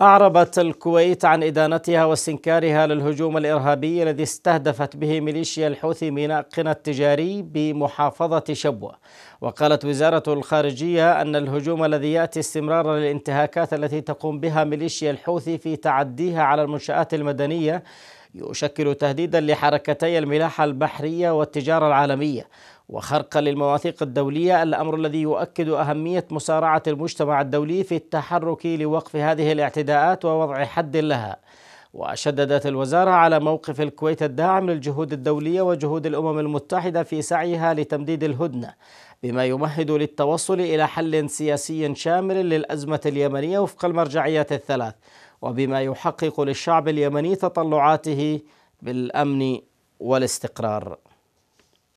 أعربت الكويت عن إدانتها واستنكارها للهجوم الإرهابي الذي استهدفت به ميليشيا الحوثي ميناء قنا التجاري بمحافظة شبوة وقالت وزارة الخارجية أن الهجوم الذي يأتي استمرارا للانتهاكات التي تقوم بها ميليشيا الحوثي في تعديها على المنشآت المدنية يشكل تهديدا لحركتي الملاحة البحرية والتجارة العالمية وخرقا للمواثيق الدولية الأمر الذي يؤكد أهمية مسارعة المجتمع الدولي في التحرك لوقف هذه الاعتداءات ووضع حد لها وشددت الوزارة على موقف الكويت الداعم للجهود الدولية وجهود الأمم المتحدة في سعيها لتمديد الهدنة بما يمهد للتوصل إلى حل سياسي شامل للأزمة اليمنية وفق المرجعيات الثلاث وبما يحقق للشعب اليمني تطلعاته بالأمن والاستقرار